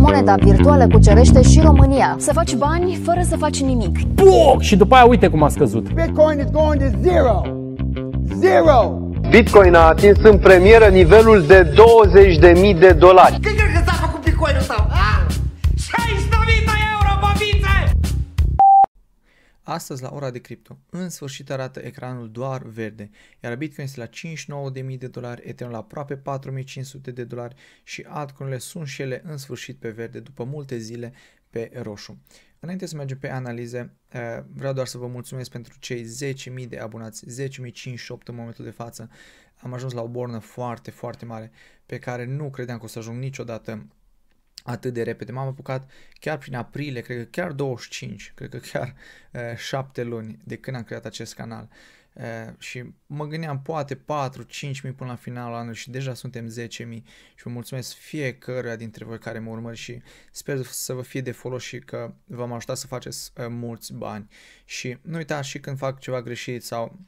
moneda virtuală cucerește și România. Să faci bani fără să faci nimic. Puh! Și după aia uite cum a scăzut. Bitcoin is going to zero. Zero! Bitcoin a atins în premieră nivelul de 20.000 de dolari. Când crezi că s-a făcut Bitcoin-ul Astăzi la ora de cripto, în sfârșit arată ecranul doar verde, iar Bitcoin este la 59.000 de dolari, Ethereum la aproape 4.500 de dolari și altcoinurile sunt și ele în sfârșit pe verde după multe zile pe roșu. Înainte să mergem pe analize, eh, vreau doar să vă mulțumesc pentru cei 10.000 de abonați, 10.058 în momentul de față. Am ajuns la o bornă foarte, foarte mare pe care nu credeam că o să ajung niciodată atât de repede. M-am apucat chiar prin aprilie, cred că chiar 25, cred că chiar uh, eh, 7 luni de când am creat acest canal. Uh, și mă gândeam poate 4 5000 mii până la finalul anului și deja suntem 10.000 și vă mulțumesc fiecare dintre voi care mă urmări și sper să vă fie de folos și că v-am ajutat să faceți uh, mulți bani. Și nu uitați și când fac ceva greșit sau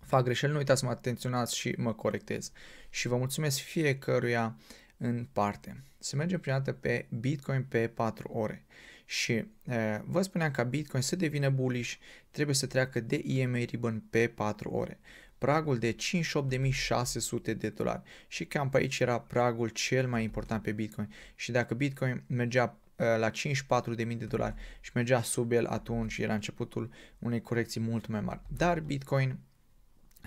fac greșeli, nu uitați să mă atenționați și mă corectez. Și vă mulțumesc fiecăruia uh, în parte. Se merge prima dată pe Bitcoin pe 4 ore. Și uh, vă spuneam ca Bitcoin să devină bullish, trebuie să treacă de EMA Ribbon pe 4 ore. Pragul de 58.600 de dolari și cam pe aici era pragul cel mai important pe Bitcoin. Și dacă Bitcoin mergea la 54.000 de dolari și mergea sub el atunci era începutul unei corecții mult mai mari. Dar Bitcoin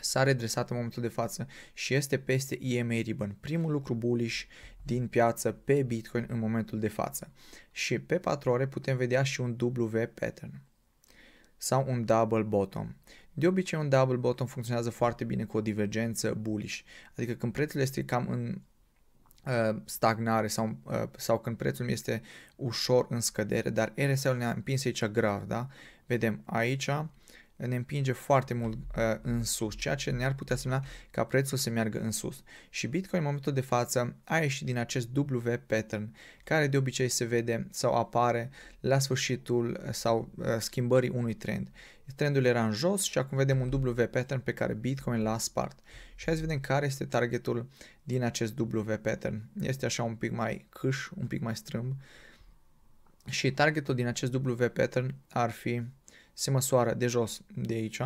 s-a redresat în momentul de față și este peste EMA Ribbon, primul lucru bullish din piață pe Bitcoin în momentul de față. Și pe 4 ore putem vedea și un W pattern sau un double bottom. De obicei un double bottom funcționează foarte bine cu o divergență bullish, adică când prețul este cam în uh, stagnare sau, uh, sau când prețul este ușor în scădere, dar RSL ne-a împins aici grav, da? Vedem aici ne împinge foarte mult uh, în sus, ceea ce ne-ar putea semna ca prețul să meargă în sus. Și Bitcoin în momentul de față a ieșit din acest W pattern care de obicei se vede sau apare la sfârșitul uh, sau uh, schimbării unui trend. Trendul era în jos și acum vedem un W pattern pe care Bitcoin l-a spart. Și hai să vedem care este targetul din acest W pattern. Este așa un pic mai câș, un pic mai strâmb. Și targetul din acest W pattern ar fi se măsoară de jos de aici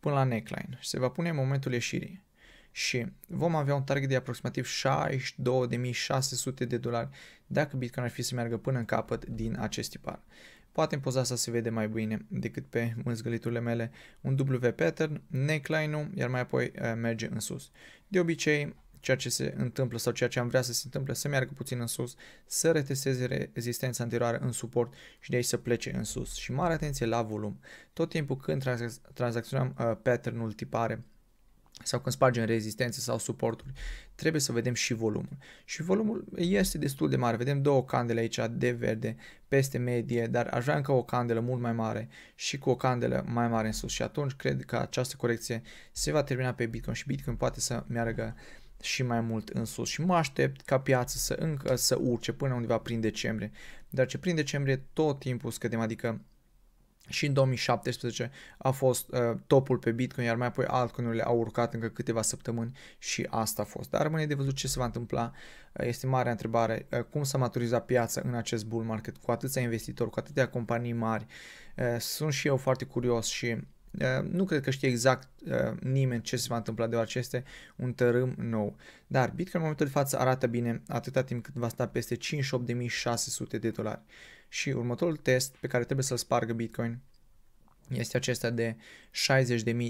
până la neckline și se va pune în momentul ieșirii. Și vom avea un target de aproximativ 62.600 de dolari dacă Bitcoin ar fi să meargă până în capăt din acest tipar. Poate în poza asta se vede mai bine decât pe mâzgăliturile mele un W pattern, neckline-ul, iar mai apoi eh, merge în sus. De obicei, ceea ce se întâmplă sau ceea ce am vrea să se întâmple, să meargă puțin în sus, să retesteze rezistența anterioară în suport și de aici să plece în sus. Și mare atenție la volum. Tot timpul când trans- tranzacționăm uh, pattern-ul tipare, sau când spargem rezistențe sau suporturi, trebuie să vedem și volumul. Și volumul este destul de mare, vedem două candele aici de verde, peste medie, dar aș vrea încă o candelă mult mai mare și cu o candelă mai mare în sus și atunci cred că această corecție se va termina pe Bitcoin și Bitcoin poate să meargă uh, și mai mult în sus și mă aștept ca piața să încă să urce până undeva prin decembrie, dar ce prin decembrie tot timpul scădem, adică și în 2017 a fost uh, topul pe Bitcoin, iar mai apoi altcoinurile au urcat încă câteva săptămâni și asta a fost. Dar rămâne de văzut ce se va întâmpla. Uh, este mare întrebare uh, cum s-a maturizat piața în acest bull market cu atâția investitori, cu atâtea companii mari. Uh, sunt și eu foarte curios și Eh, nu cred că știe exact eh, nimeni ce se va întâmpla, deoarece este un tărâm nou. Dar Bitcoin în momentul de față arată bine atâta timp cât va sta peste 58.600 de dolari. Și următorul test pe care trebuie să-l spargă Bitcoin este acesta de 60.200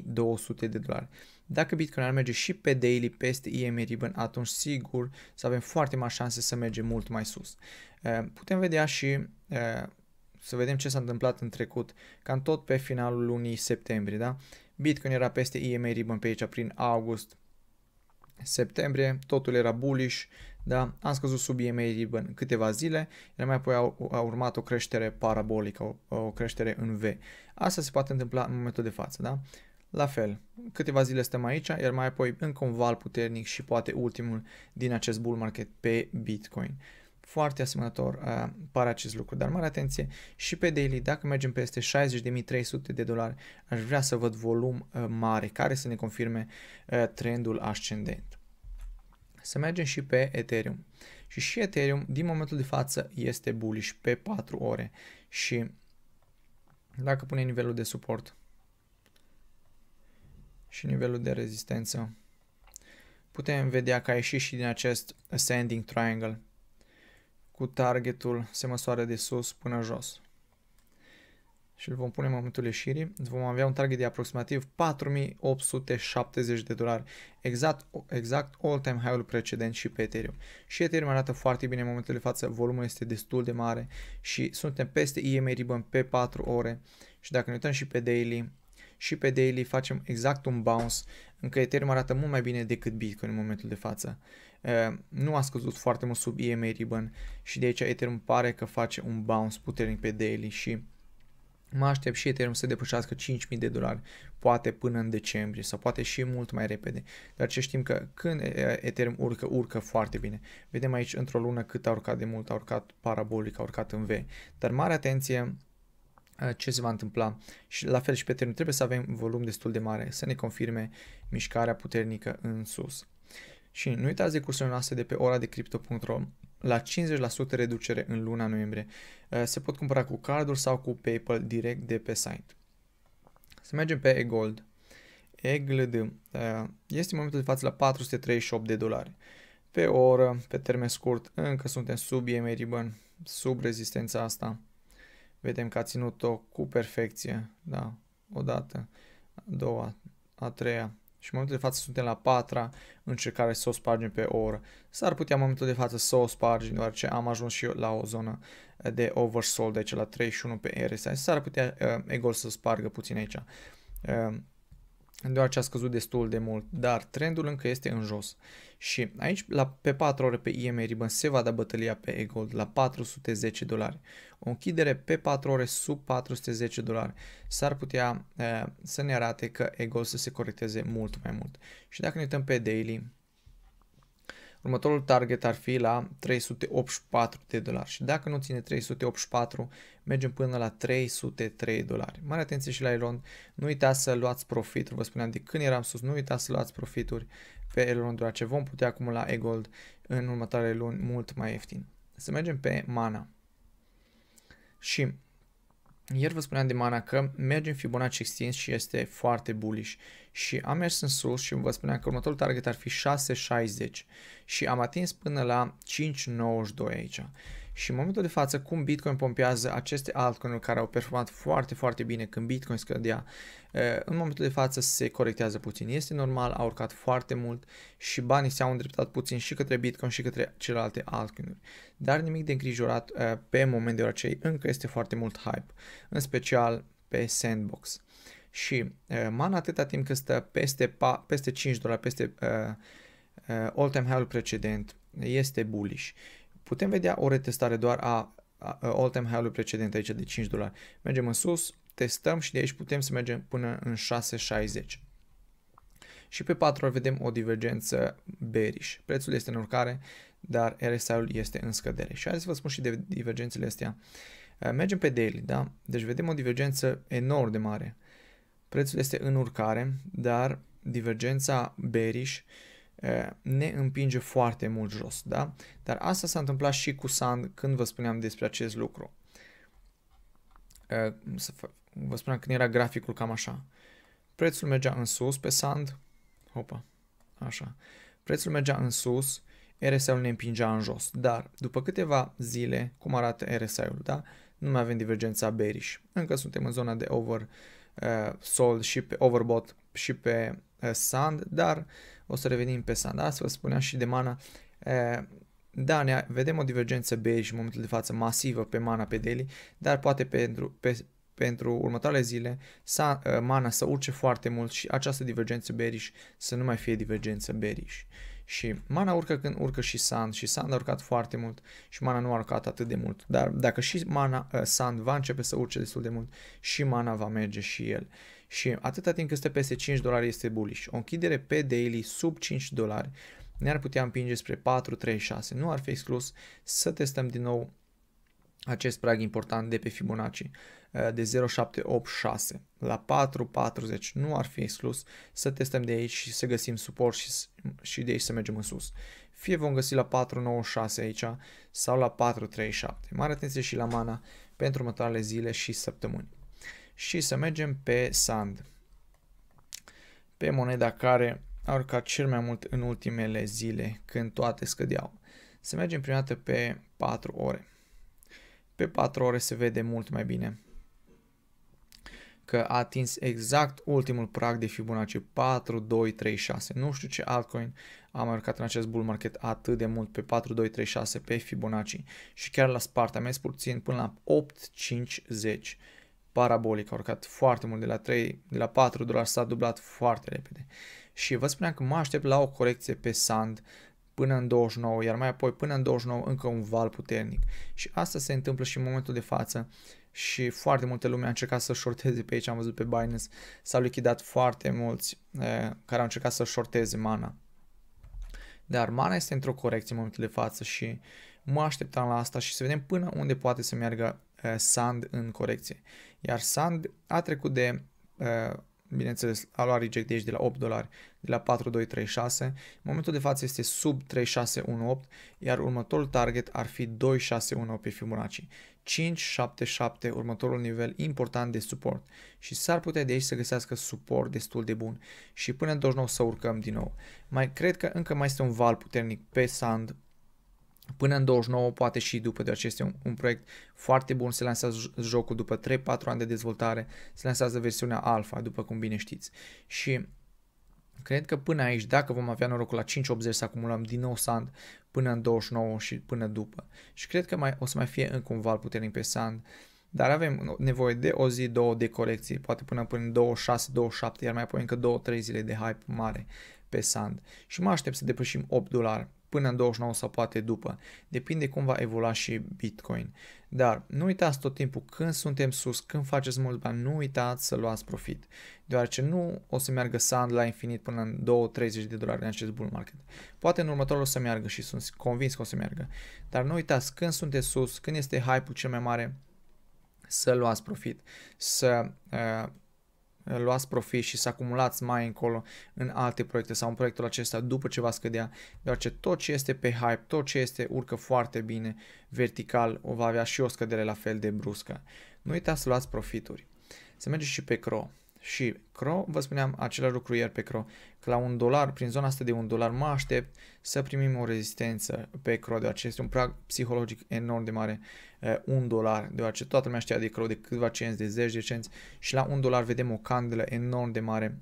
de dolari. Dacă Bitcoin ar merge și pe daily peste EMA Ribbon, atunci sigur să avem foarte mari șanse să mergem mult mai sus. Eh, putem vedea și să vedem ce s-a întâmplat în trecut, cam tot pe finalul lunii septembrie, da? Bitcoin era peste EMA ribbon pe aici prin august, septembrie, totul era bullish, da? Am scăzut sub EMA ribbon câteva zile, iar mai apoi a, a urmat o creștere parabolică, o, o creștere în V. Asta se poate întâmpla în momentul de față, da? La fel, câteva zile stăm aici, iar mai apoi încă un val puternic și poate ultimul din acest bull market pe Bitcoin foarte asemănător uh, pare acest lucru, dar mare atenție și pe daily, dacă mergem peste 60.300 de dolari, aș vrea să văd volum uh, mare care să ne confirme uh, trendul ascendent. Să mergem și pe Ethereum. Și și Ethereum din momentul de față este bullish pe 4 ore și dacă pune nivelul de suport și nivelul de rezistență, putem vedea că a ieșit și din acest ascending triangle cu targetul se măsoară de sus până jos. Și îl vom pune în momentul ieșirii. Vom avea un target de aproximativ 4870 de dolari. Exact, exact all-time high-ul precedent și pe Ethereum. Și Ethereum arată foarte bine în momentul de față. Volumul este destul de mare și suntem peste EMA Ribbon pe 4 ore. Și dacă ne uităm și pe daily, și pe daily facem exact un bounce, încă Ethereum arată mult mai bine decât Bitcoin în momentul de față. Eh, nu a scăzut foarte mult sub EMA Ribbon și de aici Ethereum pare că face un bounce puternic pe daily și mă aștept și Ethereum să depășească 5.000 de dolari, poate până în decembrie sau poate și mult mai repede. Dar ce știm că când Ethereum urcă, urcă foarte bine. Vedem aici într-o lună cât a urcat de mult, a urcat parabolic, a urcat în V. Dar mare atenție, eh, ce se va întâmpla și la fel și pe Ethereum trebuie să avem volum destul de mare să ne confirme mișcarea puternică în sus. Și nu uitați de cursurile noastre de pe ora de crypto.ro la 50% reducere în luna noiembrie. Eh, se pot cumpăra cu cardul sau cu PayPal direct de pe site. Să mergem pe eGold. EGLD eh, este în momentul de față la 438 de dolari. Pe oră, pe termen scurt, încă suntem sub EMA Ribbon, sub rezistența asta. Vedem că a ținut-o cu perfecție, da, o dată, a doua, a treia, și în momentul de față suntem la patra încercare să o spargem pe o oră. S-ar putea în momentul de față să o spargem, deoarece am ajuns și eu la o zonă eh, de oversold, deci la 31 pe RSI. S-ar putea uh, gol să spargă puțin aici. Uh, deoarece a scăzut destul de mult, dar trendul încă este în jos. Și aici, la, pe 4 ore pe EMA Ribbon, se va da bătălia pe gold la 410 dolari. O închidere pe 4 ore sub 410 dolari s-ar putea uh, să ne arate că gold să se corecteze mult mai mult. Și dacă ne uităm pe daily, Următorul target ar fi la 384 de dolari și dacă nu ține 384, mergem până la 303 dolari. Mare atenție și la Elon, nu uitați să luați profituri, vă spuneam de când eram sus, nu uitați să luați profituri pe Elon doar ce vom putea acumula e-gold în următoarele luni mult mai ieftin. Să mergem pe Mana. Și ieri vă spuneam de mana că merge în Fibonacci extins și este foarte bullish și am mers în sus și vă spuneam că următorul target ar fi 6.60 și am atins până la 5.92 aici și în momentul de față, cum Bitcoin pompează aceste altcoin-uri care au performat foarte, foarte bine când Bitcoin scădea, eh, în momentul de față se corectează puțin. Este normal, a urcat foarte mult și banii s-au îndreptat puțin și către Bitcoin și către celelalte altcoin-uri. Dar nimic de îngrijorat eh, pe moment orice, încă este foarte mult hype, în special pe Sandbox. Și eh, mana atâta timp cât stă peste, peste 5 dolari, peste uh, all-time high-ul precedent, este bullish. Putem vedea o retestare doar a, a, all-time high-ului precedent aici de 5 dolari. Mergem în sus, testăm și de aici putem să mergem până în 6,60. Și pe 4 vedem o divergență bearish. Prețul este în urcare, dar RSI-ul este în scădere. Și hai să vă spun și de divergențele astea. Eh, mergem pe daily, da? Deci vedem o divergență enorm de mare. Prețul este în urcare, dar divergența bearish uh, ne împinge foarte mult jos, da? Dar asta s-a întâmplat și cu Sand când vă spuneam despre acest lucru. Să vă spuneam când era graficul cam așa. Prețul mergea în sus pe Sand, hopa, așa. Prețul mergea în sus, RSI-ul ne împingea în jos, dar după câteva zile, cum arată RSI-ul, da? Nu mai avem divergența bearish. Încă suntem în zona de over uh, sold și pe overbought și pe Eh, sand, dar o să revenim pe Sand. Asta vă spuneam și de mana. Eh, da, ne vedem o divergență beige în momentul de față masivă pe mana pe daily, dar poate pentru, pe, pentru următoarele zile sa, eh, mana să urce foarte mult și această divergență bearish să nu mai fie divergență bearish. Și mana urcă când urcă și sand și sand a urcat foarte mult și mana nu a urcat atât de mult. Dar dacă și mana uh, sand va începe să urce destul de mult și mana va merge și el. Uh, și atâta timp cât stă peste 5 dolari este bullish. O închidere pe daily sub 5 dolari ne-ar putea împinge spre 4-3-6. Nu ar fi exclus să testăm din nou acest prag important de pe Fibonacci eh, de 0786 la 440 nu ar fi exclus să testăm de aici și să găsim suport și, și de aici să mergem în sus. Fie vom găsi la 496 aici sau la 437. Mare atenție și la mana pentru următoarele zile și săptămâni și să mergem pe SAND, pe moneda care a urcat cel mai mult în ultimele zile când toate scădeau. Să mergem prima dată pe 4 ore. Pe 4 ore se vede mult mai bine că a atins exact ultimul prag de Fibonacci 4, 2, 3, 6. Nu știu ce altcoin a mai urcat în acest bull market atât de mult pe 4, 2, 3, 6 pe Fibonacci și chiar la spart a mers puțin până la 8, 5, 10 parabolic, a urcat foarte mult de la 3, de la 4 dolari, s-a dublat foarte repede. Și vă spuneam că mă aștept la o corecție pe sand până în 29, iar mai apoi până în 29 încă un val puternic. Și asta se întâmplă și în momentul de față și foarte multe lume a încercat să shorteze pe aici, am văzut pe Binance, s-au lichidat foarte mulți eh, care au încercat să shorteze mana. Dar mana este într-o corecție în momentul de față și mă așteptam la asta și să vedem până unde poate să meargă Uh, sand în corecție. Iar Sand a trecut de, uh, bineînțeles, a luat reject de aici de la 8 dolari, de la 4236. În momentul de față este sub 3618, iar următorul target ar fi 2,618 pe Fibonacci. 577, următorul nivel important de suport și s-ar putea de aici să găsească suport destul de bun și până în 29 să urcăm din nou. Mai cred că încă mai este un val puternic pe sand până în 29, poate și după, deoarece este un, un proiect foarte bun, se lansează jocul după 3-4 ani de dezvoltare, se lansează versiunea alfa, după cum bine știți. Și cred că până aici, dacă vom avea norocul la 5.80 să acumulăm din nou sand până în 29 și până după. Și cred că mai, o să mai fie încă un val puternic pe sand, dar avem nevoie de o zi, două de corecții, poate până până 26-27, iar mai apoi încă 2-3 zile de hype mare pe sand. Și mă aștept să depășim 8 dolari până în 29 sau poate după. Depinde cum va evolua și Bitcoin. Dar nu uitați tot timpul când suntem sus, când faceți mult bani, nu uitați să luați profit. Deoarece nu o să meargă sand la infinit până în 2-30 de dolari în acest bull market. Poate în următorul o să meargă și sunt convins că o să meargă. Dar nu uitați când sunteți sus, când este hype-ul cel mai mare, să luați profit, să uh, luați profit și să acumulați mai încolo în alte proiecte sau în proiectul acesta după ce va scădea, deoarece tot ce este pe hype, tot ce este urcă foarte bine vertical, o va avea și o scădere la fel de bruscă. Nu uitați să luați profituri. Să mergem și pe CRO și CRO, vă spuneam același lucru ieri pe CRO, că la un dolar, prin zona asta de un dolar, mă aștept să primim o rezistență pe CRO, deoarece este un prag psihologic enorm de mare, uh, un dolar, deoarece toată lumea știa de CRO de câțiva cenți, de zeci de cenți și la un dolar vedem o candelă enorm de mare,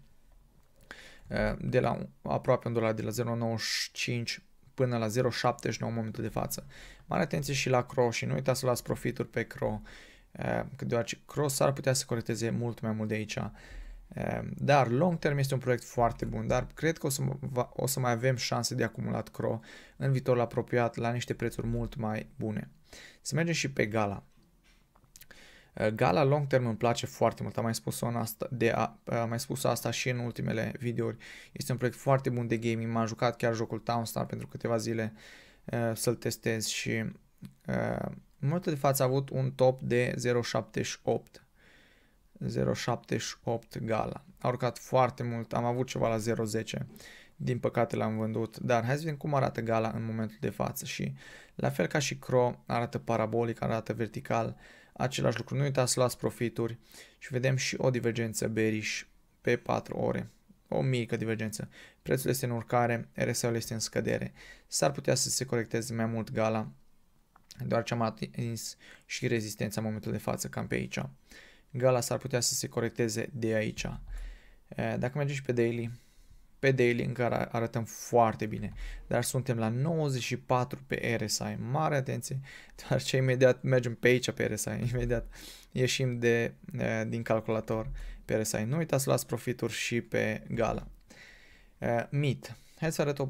uh, de la un, aproape un dolar, de la 0,95 până la 0,79 în momentul de față. Mare atenție și la CRO și nu uitați să luați profituri pe CRO Ehm, că deoarece Cross ar putea să corecteze mult mai mult de aici. Ehm, dar long term este un proiect foarte bun, dar cred că o să, o să mai avem șanse de acumulat CRO în viitorul apropiat la niște prețuri mult mai bune. Să mergem și pe Gala. Ehm, Gala long term îmi place foarte mult, am mai spus, asta de a, am mai spus asta și în ultimele videouri. Este un proiect foarte bun de gaming, m-am jucat chiar jocul Townstar pentru câteva zile uh, să-l testez și uh, în momentul de față a avut un top de 0,78. 0,78 gala. A urcat foarte mult, am avut ceva la 0,10. Din păcate l-am vândut, dar hai să vedem cum arată gala în momentul de față și la fel ca și Cro, arată parabolic, arată vertical, același lucru. Nu uitați să luați profituri și vedem și o divergență bearish pe 4 ore. O mică divergență. Prețul este în urcare, RSI-ul este în scădere. S-ar putea să se corecteze mai mult gala doar ce am atins și rezistența în momentul de față, cam pe aici. Gala s-ar putea să se corecteze de aici. Dacă mergem și pe daily, pe daily încă arătăm foarte bine, dar suntem la 94 pe RSI, mare atenție, dar ce imediat mergem pe aici pe RSI, imediat ieșim de, din calculator pe RSI. Nu uitați să luați profituri și pe gala. Mit. Hai să arăt o,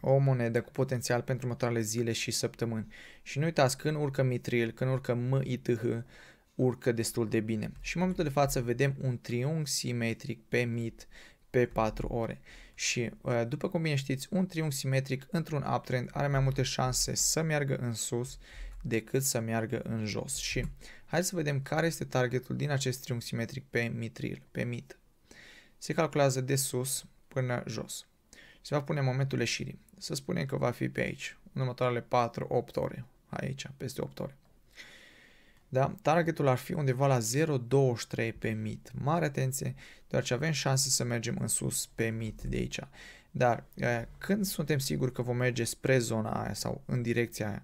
o monedă cu potențial pentru următoarele zile și săptămâni. Și nu uitați, când urcă mitril, când urcă MITH, urcă destul de bine. Și în momentul de față vedem un triunghi simetric pe MIT pe 4 ore. Și ă, după cum bine știți, un triunghi simetric într-un uptrend are mai multe șanse să meargă în sus decât să meargă în jos. Și hai să vedem care este targetul din acest triunghi simetric pe mitril, pe mit. Se calculează de sus până jos se va pune momentul ieșirii. Să spunem că va fi pe aici, în următoarele 4-8 ore, aici, peste 8 ore. Da? Targetul ar fi undeva la 0,23 pe mit. Mare atenție, deoarece avem șanse să mergem în sus pe mit de aici. Dar când suntem siguri că vom merge spre zona aia sau în direcția aia,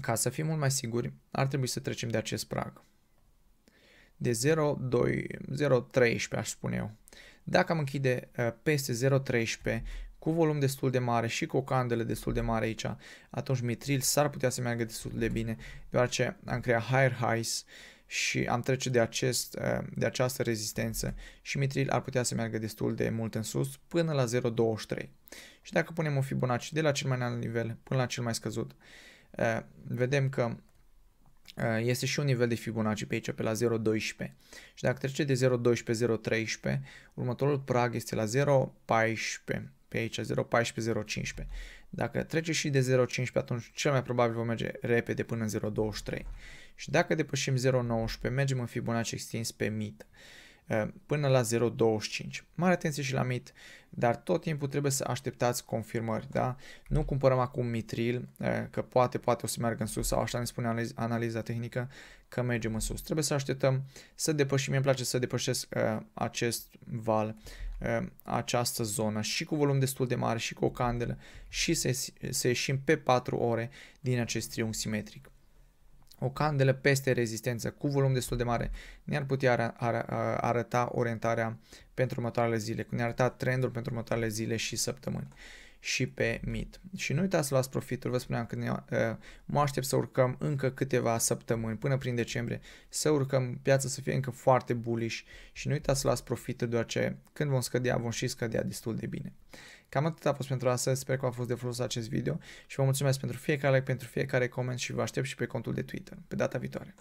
ca să fim mult mai siguri, ar trebui să trecem de acest prag. De 0,13 aș spune eu. Dacă am închide uh, peste 0,13 cu volum destul de mare și cu o candele destul de mare aici, atunci mitril s-ar putea să meargă destul de bine, deoarece am creat higher highs și am trece de, acest, uh, de această rezistență și mitril ar putea să meargă destul de mult în sus până la 0,23. Și dacă punem un Fibonacci de la cel mai înalt nivel până la cel mai scăzut, uh, vedem că Eh, este și un nivel de Fibonacci pe aici, pe la 0,12. Și dacă trece de 0,12, 0,13, următorul prag este la 0,14, pe aici, 0,14, 0,15. Dacă trece și de 0,15, atunci cel mai probabil vom merge repede până în 0,23. Și dacă depășim 0,19, mergem în Fibonacci extins pe mid. Uh, Eh, până la 0,25. Mare atenție și la MIT, dar tot timpul trebuie să așteptați confirmări, da? Nu cumpărăm acum mitril, eh, că poate, poate o să meargă în sus sau așa ne spune analiza tehnică că mergem în sus. Trebuie să așteptăm să depășim, îmi place să depășesc eh, acest val, această zonă și cu volum destul de mare și cu o candelă și să, să ieșim pe 4 ore din acest triunghi simetric o candelă peste rezistență cu volum destul de mare ne-ar putea ar, ar, arăta orientarea pentru următoarele zile, ne-ar arăta trendul pentru următoarele zile și săptămâni și pe MIT. Și nu uitați să luați profitul, vă spuneam că ne, uh, mă aștept să urcăm încă câteva săptămâni, până prin decembrie, să urcăm piața să fie încă foarte bullish și nu uitați să luați profitul, deoarece când vom scădea, vom și scădea destul de bine. Cam atât a fost pentru astăzi, sper că a fost de folos acest video și vă mulțumesc pentru fiecare like, pentru fiecare coment și vă aștept și pe contul de Twitter. Pe data viitoare!